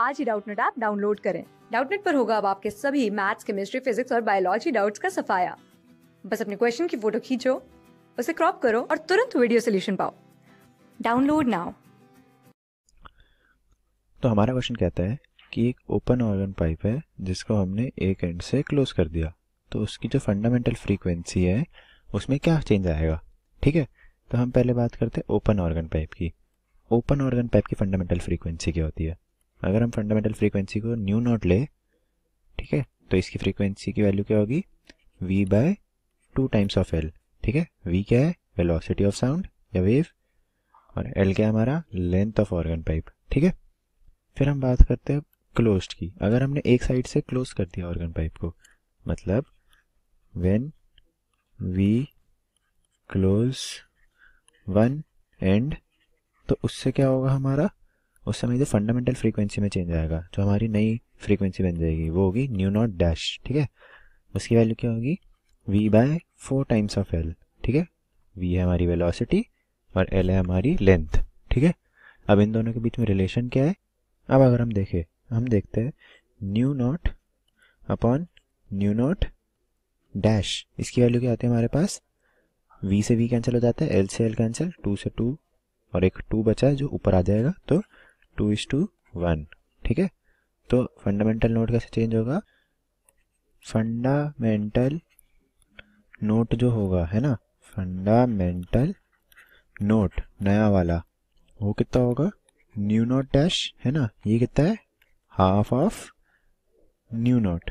आज ही Doubtnut app download करें डाउटनेट पर होगा अब आपके सभी मैथ्स केमिस्ट्री फिजिक्स और बायोलॉजी डाउट्स का सफाया बस अपने क्वेश्चन की फोटो खींचो उसे क्रॉप करो और तुरंत वीडियो सोल्यूशन पाओ डाउनलोड नाउ तो हमारा क्वेश्चन कहता है कि एक ओपन ऑर्गन पाइप है जिसको हमने एक एंड से क्लोज कर दिया तो उसकी जो फंडामेंटल फ्रीक्वेंसी है उसमें क्या चेंज आएगा ठीक है तो हम पहले बात करते हैं ओपन ऑर्गन पाइप की ओपन ऑर्गन पाइप की फंडामेंटल फ्रीक्वेंसी क्या होती है अगर हम फंडामेंटल फ्रीक्वेंसी को न्यू नॉट ले ठीक है तो इसकी फ्रीक्वेंसी की वैल्यू क्या होगी V by two times of L ठीक है वी क्या है वेलोसिटी ऑफ साउंड या वेव और एल क्या हमारा लेंथ ऑफ ऑर्गन पाइप ठीक है फिर हम बात करते हैं क्लोज की अगर हमने एक साइड से क्लोज कर दिया ऑर्गन पाइप को मतलब when we close one end तो उससे क्या होगा हमारा उस समय जो फंडामेंटल फ्रीक्वेंसी में चेंज आएगा जो हमारी नई फ्रीक्वेंसी बन जाएगी वो होगी न्यू नॉट डैश ठीक है उसकी वैल्यू क्या होगी V by four times of l ठीक है वी है हमारी वेलोसिटी और एल है हमारी लेंथ ठीक है अब इन दोनों के बीच में रिलेशन क्या है अब अगर हम देखें हम देखते हैं nu naught upon nu naught dash इसकी वैल्यू क्या आती है हमारे पास वी से वी कैंसिल हो जाता है एल से एल कैंसिल टू से टू और एक टू बचा है जो ऊपर आ जाएगा तो टू इज टू वन ठीक है तो फंडामेंटल नोट कैसे चेंज होगा फंडामेंटल नोट जो होगा है ना फंडामेंटल नोट नया वाला वो कितना होगा न्यू नोट डैश है ना ये कितना है हाफ ऑफ न्यू नोट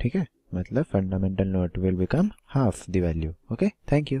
ठीक है मतलब fundamental note will become half the value okay thank you